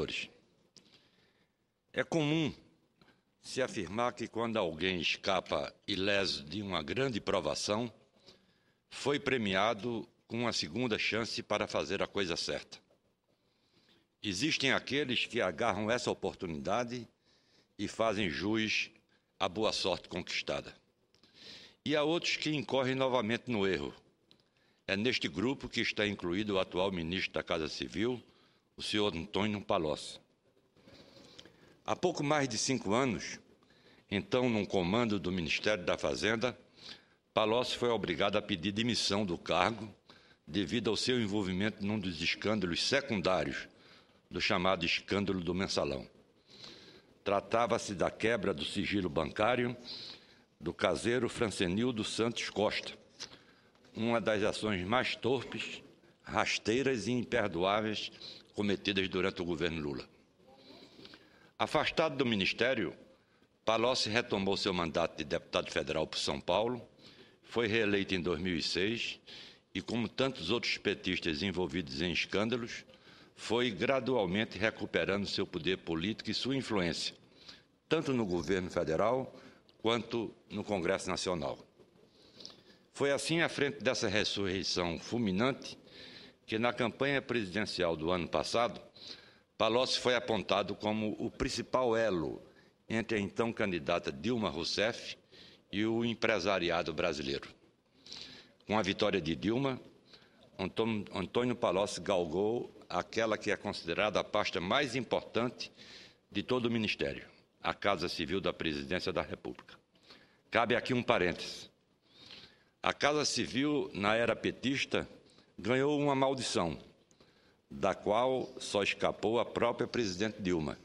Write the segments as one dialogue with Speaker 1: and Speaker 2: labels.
Speaker 1: senhores, é comum se afirmar que quando alguém escapa ileso de uma grande provação, foi premiado com uma segunda chance para fazer a coisa certa. Existem aqueles que agarram essa oportunidade e fazem jus à boa sorte conquistada. E há outros que incorrem novamente no erro. É neste grupo que está incluído o atual ministro da Casa Civil, o senhor Antônio Palocci. Há pouco mais de cinco anos, então num comando do Ministério da Fazenda, Palocci foi obrigado a pedir demissão do cargo devido ao seu envolvimento num dos escândalos secundários do chamado escândalo do mensalão. Tratava-se da quebra do sigilo bancário do caseiro Francenildo Santos Costa, uma das ações mais torpes, rasteiras e imperdoáveis cometidas durante o governo Lula. Afastado do ministério, Palocci retomou seu mandato de deputado federal por São Paulo, foi reeleito em 2006 e, como tantos outros petistas envolvidos em escândalos, foi gradualmente recuperando seu poder político e sua influência, tanto no governo federal quanto no Congresso Nacional. Foi assim, à frente dessa ressurreição fulminante, que na campanha presidencial do ano passado, Palocci foi apontado como o principal elo entre a então candidata Dilma Rousseff e o empresariado brasileiro. Com a vitória de Dilma, Antônio Palocci galgou aquela que é considerada a pasta mais importante de todo o Ministério, a Casa Civil da Presidência da República. Cabe aqui um parêntese. A Casa Civil, na era petista, ganhou uma maldição, da qual só escapou a própria presidente Dilma.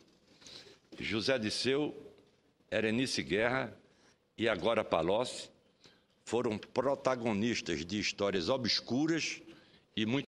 Speaker 1: José Disseu, Erenice Guerra e agora Palocci foram protagonistas de histórias obscuras e muito